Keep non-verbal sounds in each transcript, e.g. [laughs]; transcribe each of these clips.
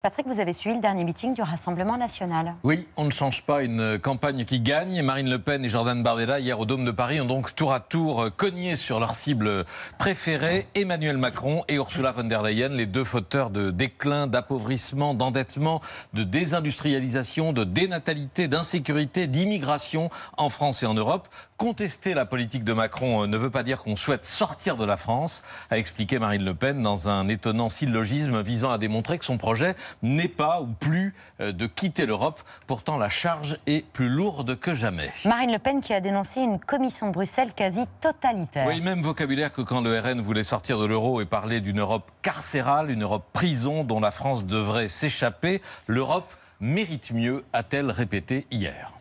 Patrick, vous avez suivi le dernier meeting du Rassemblement national. Oui, on ne change pas une campagne qui gagne. Marine Le Pen et Jordan Bardella, hier au Dôme de Paris, ont donc tour à tour cogné sur leur cible préférée, Emmanuel Macron et Ursula von der Leyen, les deux fauteurs de déclin, d'appauvrissement, d'endettement, de désindustrialisation, de dénatalité, d'insécurité, d'immigration en France et en Europe. Contester la politique de Macron euh, ne veut pas dire qu'on souhaite sortir de la France, a expliqué Marine Le Pen dans un étonnant syllogisme visant à démontrer que son projet n'est pas ou plus euh, de quitter l'Europe. Pourtant, la charge est plus lourde que jamais. Marine Le Pen qui a dénoncé une commission de Bruxelles quasi totalitaire. Oui, même vocabulaire que quand le RN voulait sortir de l'euro et parler d'une Europe carcérale, une Europe prison dont la France devrait s'échapper. L'Europe mérite mieux, a-t-elle répété hier.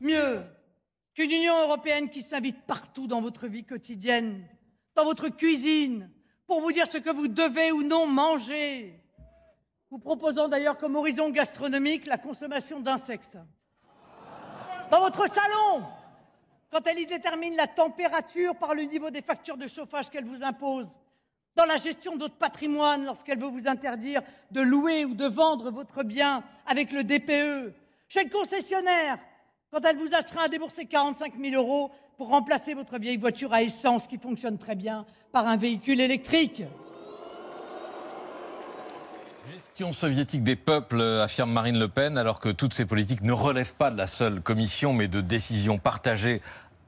Mieux qu'une Union européenne qui s'invite partout dans votre vie quotidienne, dans votre cuisine, pour vous dire ce que vous devez ou non manger, vous proposons d'ailleurs comme horizon gastronomique la consommation d'insectes. Dans votre salon, quand elle y détermine la température par le niveau des factures de chauffage qu'elle vous impose, dans la gestion de votre patrimoine lorsqu'elle veut vous interdire de louer ou de vendre votre bien avec le DPE, chez le concessionnaire, quand elle vous astreint à débourser 45 000 euros pour remplacer votre vieille voiture à essence qui fonctionne très bien par un véhicule électrique. Gestion soviétique des peuples, euh, affirme Marine Le Pen, alors que toutes ces politiques ne relèvent pas de la seule commission, mais de décisions partagées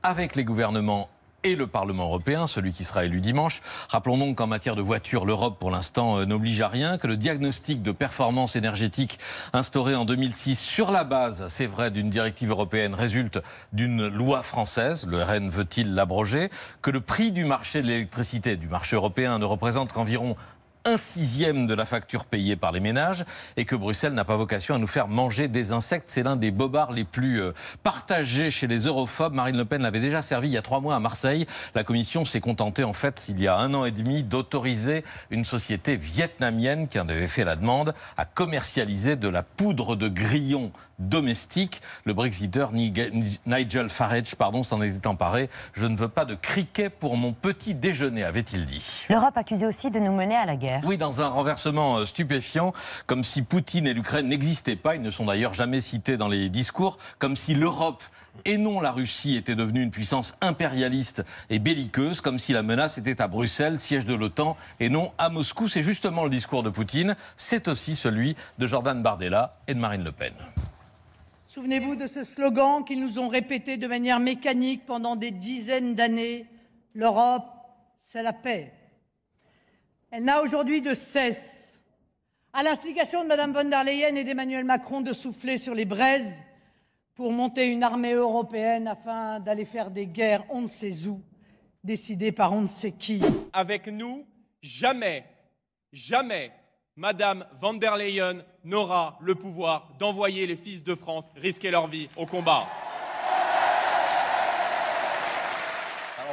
avec les gouvernements et le Parlement européen, celui qui sera élu dimanche. Rappelons donc qu'en matière de voitures, l'Europe pour l'instant euh, n'oblige à rien, que le diagnostic de performance énergétique instauré en 2006 sur la base, c'est vrai, d'une directive européenne résulte d'une loi française, le RN veut-il l'abroger, que le prix du marché de l'électricité, du marché européen, ne représente qu'environ un sixième de la facture payée par les ménages et que Bruxelles n'a pas vocation à nous faire manger des insectes. C'est l'un des bobards les plus euh, partagés chez les europhobes. Marine Le Pen l'avait déjà servi il y a trois mois à Marseille. La Commission s'est contentée, en fait, il y a un an et demi, d'autoriser une société vietnamienne qui en avait fait la demande à commercialiser de la poudre de grillon domestique. Le Brexiteur Nigel Farage pardon, s'en est emparé. Je ne veux pas de criquet pour mon petit déjeuner, avait-il dit. L'Europe accusée aussi de nous mener à la guerre. Oui, dans un renversement euh, stupéfiant, comme si Poutine et l'Ukraine n'existaient pas. Ils ne sont d'ailleurs jamais cités dans les discours, comme si l'Europe et non la Russie était devenue une puissance impérialiste et belliqueuse, comme si la menace était à Bruxelles, siège de l'OTAN, et non à Moscou. C'est justement le discours de Poutine. C'est aussi celui de Jordan Bardella et de Marine Le Pen. Souvenez-vous de ce slogan qu'ils nous ont répété de manière mécanique pendant des dizaines d'années. L'Europe, c'est la paix. Elle n'a aujourd'hui de cesse, à l'instigation de Mme von der Leyen et d'Emmanuel Macron, de souffler sur les braises pour monter une armée européenne afin d'aller faire des guerres on ne sait où, décidées par on ne sait qui. Avec nous, jamais, jamais, Madame von der Leyen n'aura le pouvoir d'envoyer les fils de France risquer leur vie au combat.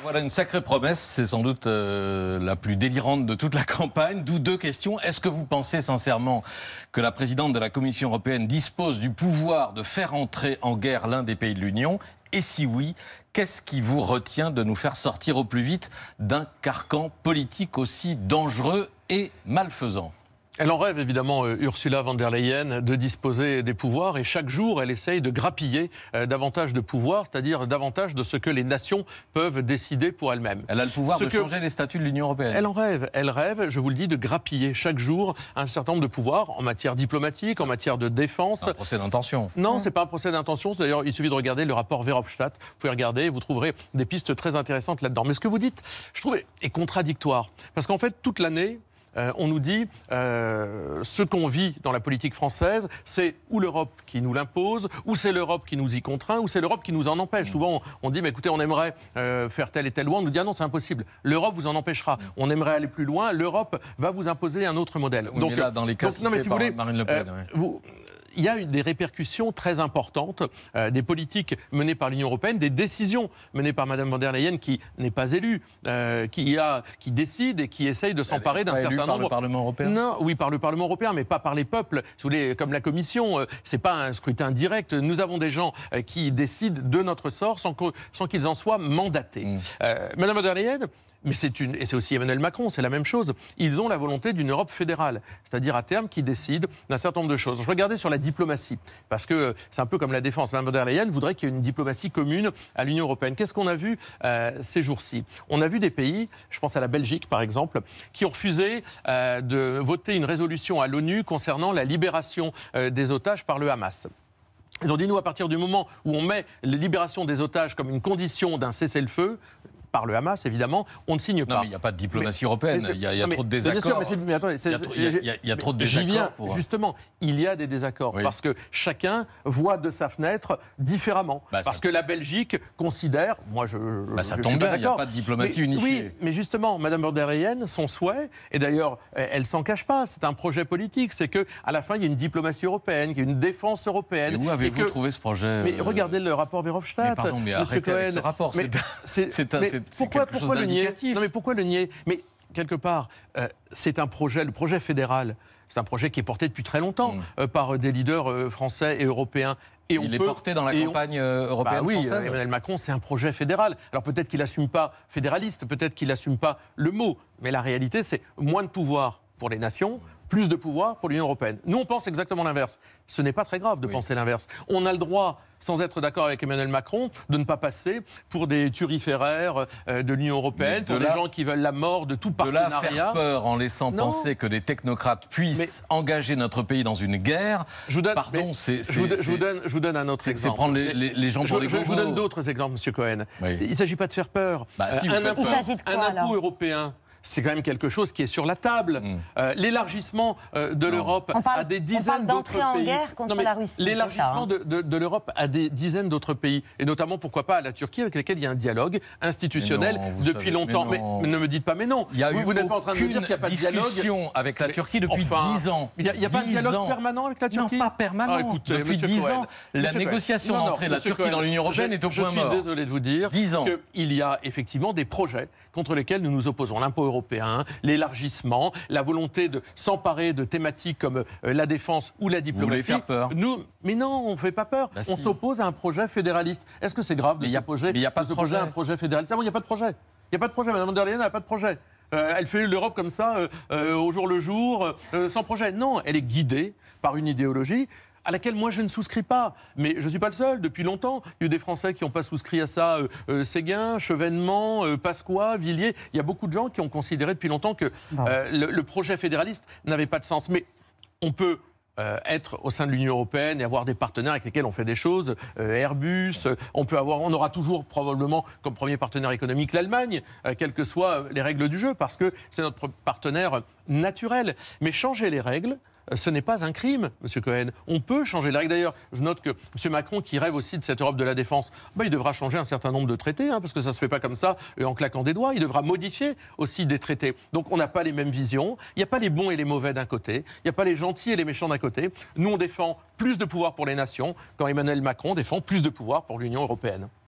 voilà une sacrée promesse, c'est sans doute euh, la plus délirante de toute la [laughs] campagne, d'où deux questions. Est-ce que vous pensez sincèrement que la présidente de la Commission européenne dispose du pouvoir de faire entrer en guerre l'un des pays de l'Union et si oui, qu'est-ce qui vous retient de nous faire sortir au plus vite d'un carcan politique aussi dangereux et malfaisant elle en rêve évidemment, euh, Ursula von der Leyen, de disposer des pouvoirs et chaque jour, elle essaye de grappiller euh, davantage de pouvoirs, c'est-à-dire davantage de ce que les nations peuvent décider pour elles-mêmes. Elle a le pouvoir de changer les statuts de l'Union européenne. Elle en rêve, elle rêve, je vous le dis, de grappiller chaque jour un certain nombre de pouvoirs en matière diplomatique, en matière de défense. Un procès d'intention. Non, ce c'est pas un procès d'intention. D'ailleurs, il suffit de regarder le rapport Verhofstadt. Vous pouvez regarder, vous trouverez des pistes très intéressantes là-dedans. Mais ce que vous dites, je trouve, est contradictoire, parce qu'en fait, toute l'année, euh, on nous dit euh, ce qu'on vit dans la politique française, c'est ou l'Europe qui nous l'impose, ou c'est l'Europe qui nous y contraint, ou c'est l'Europe qui nous en empêche. Mmh. Souvent, on, dit, mais écoutez, on aimerait euh, faire telle et telle loi. On nous dit, ah non, c'est impossible. L'Europe vous en empêchera. Mmh. On aimerait aller plus loin. L'Europe va vous imposer un autre modèle. donc, là, dans les cas non, mais vous Marine Le Pen, vous, il y a des répercussions très importantes euh, des politiques menées par l'Union européenne, des décisions menées par Mme van der Leyen qui n'est pas élue, euh, qui, a, qui décide et qui essaye de s'emparer d'un certain nombre. Par le Parlement européen Non, oui, par le Parlement européen, mais pas par les peuples. vous comme la Commission, ce euh, c'est pas un scrutin direct. Nous avons des gens qui décident de notre sort sans, qu'ils sans en soient mandatés. Mme Madame der Leyen, mais c'est et c'est aussi Emmanuel Macron, c'est la même chose. Ils ont la volonté d'une Europe fédérale, c'est-à-dire à terme qui décide d'un certain nombre de choses. Je regardais sur la diplomatie, parce que c'est un peu comme la défense. Mme von der Leyen voudrait qu'il y ait une diplomatie commune à l'Union européenne. Qu'est-ce qu'on a vu euh, ces jours-ci On a vu des pays, je pense à la Belgique par exemple, qui ont refusé euh, de voter une résolution à l'ONU concernant la libération euh, des otages par le Hamas. Ils ont dit, nous, à partir du moment où on met la libération des otages comme une condition d'un cessez-le-feu, par le Hamas, évidemment, on ne signe pas. Non, mais il n'y a pas de diplomatie européenne. Il y a, y a Bien trop de désaccords. Il y a trop de désaccords. Justement, il y a des désaccords parce que chacun voit de sa fenêtre différemment. Bah, parce que la Belgique considère, moi je, bah, ça tombe bien, il n'y a pas de diplomatie unifiée. Oui, mais justement, Mme von son souhait, et d'ailleurs, elle s'en cache pas. C'est un projet politique. C'est que à la fin, il y a une diplomatie européenne, qu'il y a une défense européenne. Mais où avez-vous trouvé ce projet Mais euh, regardez le rapport Verhofstadt. Mais pardon, mais arrêtez ce rapport. C'est pourquoi, le nier Non, mais pourquoi le nier Mais quelque part, euh, c'est un projet, le projet fédéral. C'est un projet qui est porté depuis très longtemps mm. euh, par euh, des leaders français et européens. Et il est porté dans la campagne européenne bah oui, Emmanuel Macron, c'est un projet fédéral. Alors peut-être qu'il n'assume pas fédéraliste, peut-être qu'il n'assume pas le mot, mais la réalité, c'est moins de pouvoir pour les nations, plus de pouvoir pour l'Union européenne. Nous, on pense exactement l'inverse. Ce n'est pas très grave de penser l'inverse. On a le droit, sans être d'accord avec Emmanuel Macron, de ne pas passer pour des turiféraires euh, de l'Union européenne, pour des gens qui veulent la mort de tout partenariat. De là faire peur en laissant penser que des technocrates puissent engager notre pays dans une guerre. Je vous donne, Pardon, c'est. Je, je, donne un autre exemple. C'est prendre les, les, gens pour je, Je vous donne d'autres exemples, Monsieur Cohen. Il ne s'agit pas de faire peur. Bah, si, euh, un, peur. un impôt européen c'est quand même quelque chose qui est sur la table. Mm. Euh, l'élargissement euh, de l'Europe à des dizaines d'autres pays. L'élargissement hein. de, de, de l'Europe à des dizaines d'autres pays, et notamment pourquoi pas à la Turquie, avec laquelle il y a un dialogue institutionnel depuis longtemps. Mais, ne me dites pas, mais non. vous, n'êtes pas en train de dire qu'il n'y a pas de dialogue avec la Turquie depuis 10 ans. Il n'y a, pas de dialogue permanent avec la Turquie. Non, pas permanent. Ah, depuis 10 ans, la négociation d'entrée de la Turquie dans l'Union européenne est au point mort. Je suis désolé de vous dire qu'il y a effectivement des projets contre lesquels nous nous opposons. L'impôt européen, l'élargissement, la volonté de s'emparer de thématiques comme euh, la défense ou la diplomatie. Vous faire peur Nous, mais non, on ne fait pas peur. Bah on s'oppose à un projet fédéraliste. Est-ce que c'est grave de s'opposer à un projet fédéraliste Il ah n'y a pas de projet. Il n'y a pas de projet. Madame der Leyen n'a pas de projet. Euh, elle fait l'Europe comme ça, euh, au jour le jour, sans projet. Non, elle est guidée par une idéologie à laquelle moi je ne souscris pas. Mais je ne suis pas le seul. Depuis longtemps, il y a eu des Français qui n'ont pas souscrit à ça. Euh, euh, Séguin, Chevènement, euh, Pasqua, Villiers. Il y a beaucoup de gens qui ont considéré depuis longtemps que ah le, projet fédéraliste n'avait pas de sens. Mais on peut être au sein de l'Union européenne et avoir des partenaires avec lesquels on fait des choses. Airbus, on peut avoir, on aura toujours probablement comme premier partenaire économique l'Allemagne, quelles que soient les règles du jeu, parce que c'est notre partenaire naturel. Mais changer les règles, ce n'est pas un crime, Monsieur Cohen. On peut changer les règles. D'ailleurs, je note que M. Macron, qui rêve aussi de cette Europe de la défense, bah, il devra changer un certain nombre de traités, hein, parce que ça ne se fait pas comme ça euh, en claquant des doigts. Il devra modifier aussi des traités. Donc on n'a pas les mêmes visions. Il n'y a pas les bons et les mauvais d'un côté. Il n'y a pas les gentils et les méchants d'un côté. Nous, on défend plus de pouvoir pour les nations, quand Emmanuel Macron défend plus de pouvoir pour l'Union européenne.